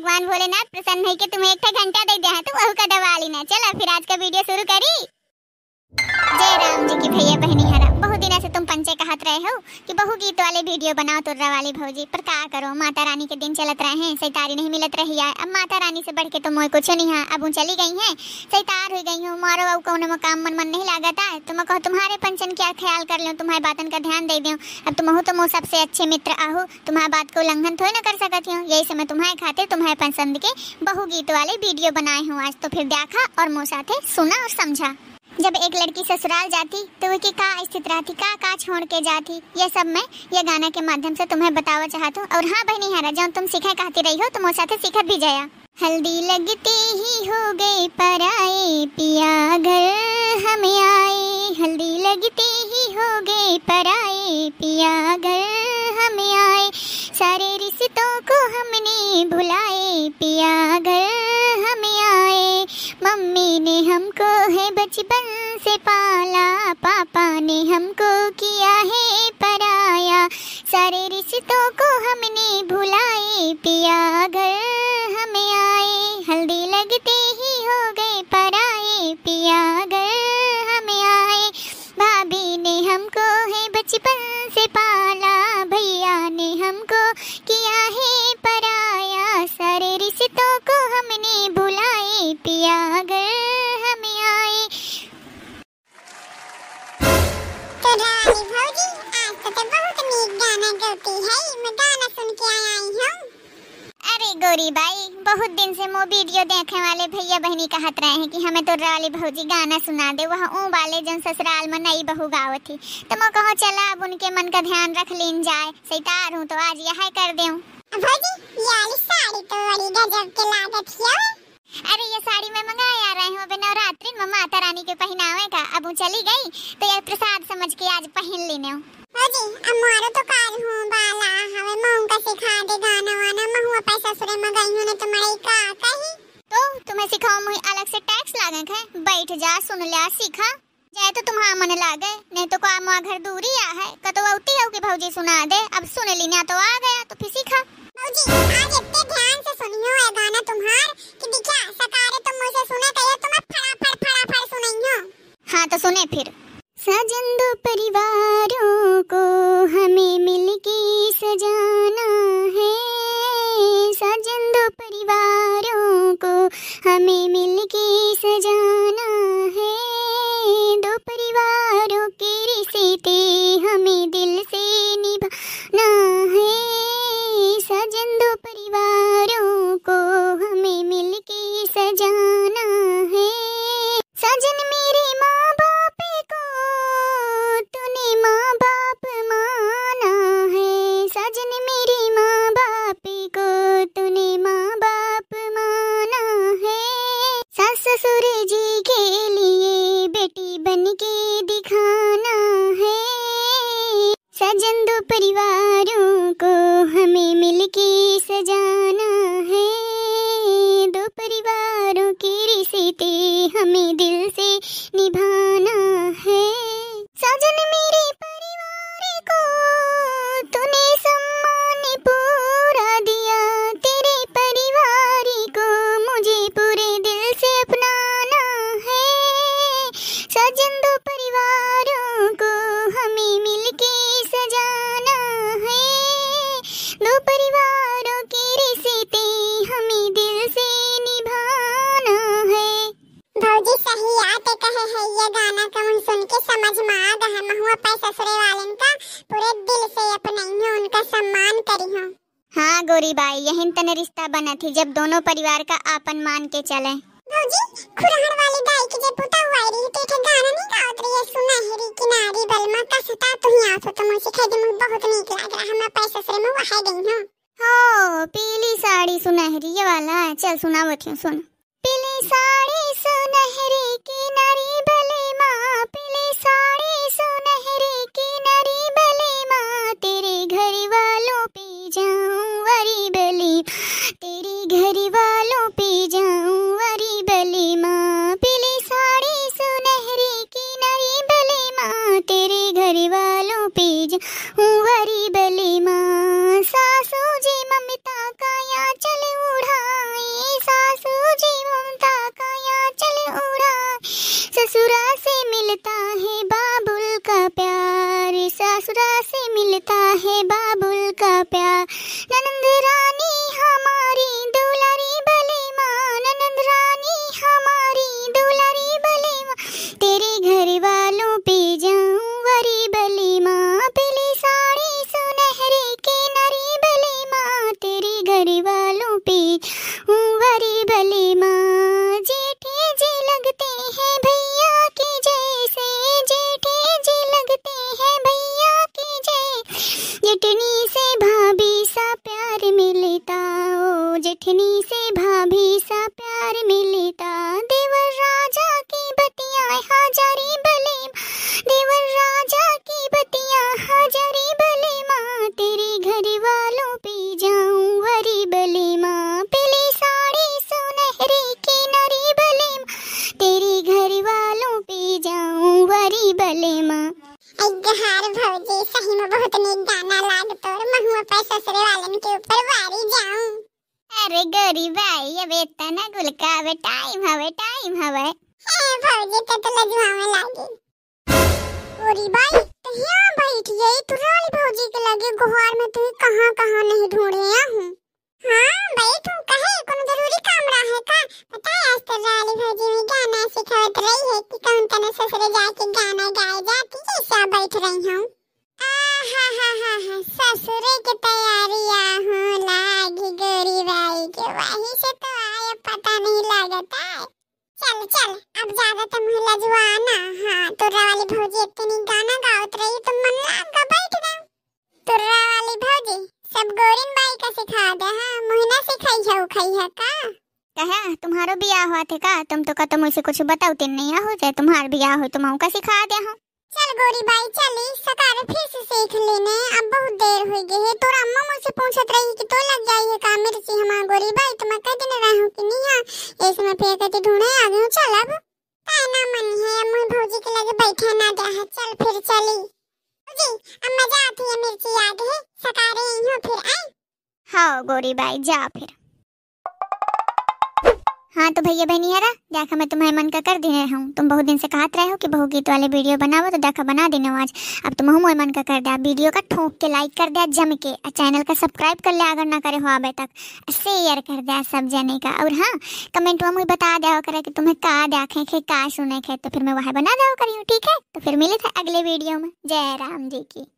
भगवान भोलेनाथ प्रसन्न है कि तुम्हें एक घंटा दे दिया है तो वह का दवा लेना चलो फिर आज का वीडियो शुरू करी जय राम जी की भैया बहनी हरा बहुत दिन ऐसे तुम पंचे कहत रहे हो कि बहु गीत वाले वीडियो बनाओ तुर्रा वाली भौजी पर का करो माता रानी के दिन चलत रहे हैं सैतारी नहीं मिलत रही है अब माता रानी से बढ़ के तो कुछ नहीं है अब चली गई हैं सैतार हो गई हूँ मारो अब कौन काम मन मन नहीं लागत है तो मैं कहो तुम्हारे पंचन क्या ख्याल कर लो तुम्हारे बातन का ध्यान दे दू अब तुम तुम तो मोह सबसे अच्छे मित्र आहो तुम्हारे बात को उल्लंघन थोड़ी ना कर सकती हूँ यही समय तुम्हारे खाते तुम्हारे पसंद के बहु गीत वाले वीडियो बनाए हूँ आज तो फिर देखा और मोह साथे सुना और समझा जब एक लड़की ससुराल जाती तो वह की का स्थित रहती का का छोड़ के जाती ये सब मैं ये गाना के माध्यम से तुम्हें बतावा चाहता हूँ और हाँ बहनी हारा जो तुम सीखे कहती रही हो तुम उस साथ भी जाया हल्दी लगती ही हो गई पर पिया घर हमें आए हल्दी लगती ही हो गई पर पिया घर हमें आए सारे रिश्तों को हमने भुलाए पिया घर हमें आए मम्मी ने हमको है बचपन से पाला पापा ने हमको बहुत दिन से मो वीडियो देखने वाले भैया बहनी कहत रहे हैं कि हमें तो राली भौजी गाना सुना दे वहाँ ऊँ वाले जन ससुराल में नई बहू गाओ थी तो मैं कहो चला अब उनके मन का ध्यान रख लीन जाए सैतार हूँ तो आज यह कर दे तो अरे ये साड़ी में आ रहे अभी नवरात्रि में माता रानी के पहनावे का अब चली गई तो यह प्रसाद समझ के आज पहन लेने हूँ तो तो, बैठ जा सुन लिया सीखा जाए तो तुम्हारा मन लागे नहीं तो काम घर दूरी आ है कतो औती हो की भौजी सुना दे अब सुन लिना तो आ गया तो फिर सीखा भौजी आज इतने ध्यान से सुनियो गाना तुम्हार कि सकारे तुम मुझसे सुने सुनियो हां तो सुने फिर देते हमें दिल सजन दो परिवारों को हमें मिलके सजाना है दो परिवारों के रिश्ते हमें दिल से निभाना है सजन मेरे परिवार को तूने सम्मान पूरा दिया तेरे परिवार को मुझे पूरे दिल से अपनाना है सजन दो परिवारों को कहे है ये गाना तो सुन के समझ में आ ससुरे का पूरे दिल से उनका सम्मान हाँ गोरी बाई यही रिश्ता बना थी जब दोनों परिवार का आपन मान के चले खुरहर वाली गाय पुता हुआ रही के गाना नहीं है किनारी बलमा का तू ही आसो तो बहुत नीक रहा में गई हो पीली साड़ी सुनहरी वाला चल सुना हूं सुन पिले साड़ी सुनहरे किनारी भले माँ पिले साड़ी सुनहरे किनारी भले माँ तेरे घर वालों पे जाऊं वरी भले तेरे घर वालों पे जाऊं वरी भले माँ पिले साड़ी सुनहरे किनारी भले माँ तेरे घर वालों पे जाऊं वरी भले प्यार सासुरा से मिलता है बाबुल का प्यार जेठनी से भाभी सा प्यार मिलता देवर राजा की बतिया हाजरी भले देवर राजा की बतिया हाजरी भले माँ तेरे घर वालों पे जाऊं हरी भले माँ पीली साड़ी सुनहरी की नरी भले तेरे घर वालों पे जाऊं हरी भले माँ अजहार भौजी सही में बहुत नेक गाना लाड तोर महुआ पर ससुरे वालन के ऊपर वारी जाऊं अरे गरीब भाई अबे इतना का अबे टाइम हवे टाइम हवे हाँ भाई ये तो तो लजवावे लागे ओरी भाई तो यहां बैठ गई तू रोल भौजी के लगे गुहार में तू कहाँ कहाँ नहीं ढूंढे आ हूं हाँ भाई तू कहे कोनो जरूरी काम रहा है का पता है आज तो रोल भौजी में गाना सिखावत रही है कि कौन तने ससुरे जाके गाना गाए जाती है सब बैठ रही हूं आ हा हा हा ससुरे की तैयारी यार है चल चल अब हाँ तुर्रा वाली भौजी इतनी गाना रही तुम मन बैठ तुर्रा वाली भौजी सब गोरिन बाई का सिखा दे हाँ सिखाई है उखाई है का कहा तुम्हारो हुआ थे का तुम तो का तुम उसे कुछ बताओ तीन नहीं हो जाए तुम्हार बियाह हो तुम का सिखा दे हूं चल गोरी बाई चली सकार फिर से सीख लेने अब बहुत देर हो गई है तोरा से पूछत रही कि तो लग जाई है का मिर्ची हमार गोरी भाई तुम तो कह दिन रहा हूं कि नहीं हां ऐसे में फिर करके ढूंढे आ गयो चल अब काय ना मन है अम्मा भौजी के लगे बैठे ना जा है चल फिर चली जी अम्मा जाती है मिर्ची आ है सका रही हूं फिर आई हां गोरी भाई जा फिर हाँ तो भैया बहनी हरा देखा मैं तुम्हारे मन का कर दे रहा हूँ तुम बहुत दिन से कहा रहे हो कि बहु गीत वाले वीडियो बनाओ तो देखा बना देना आज अब तुम मोर मन का कर दिया वीडियो का ठोक के लाइक कर दिया जम के और चैनल का सब्सक्राइब कर लिया अगर ना करे हो अब तक शेयर कर दिया सब जने का और हाँ कमेंट में मुझे बता दिया करे कि तुम्हें का देखें खे का सुने खे तो फिर मैं वहाँ बना दिया करी हूँ ठीक है तो फिर मिले थे अगले वीडियो में जय राम जी की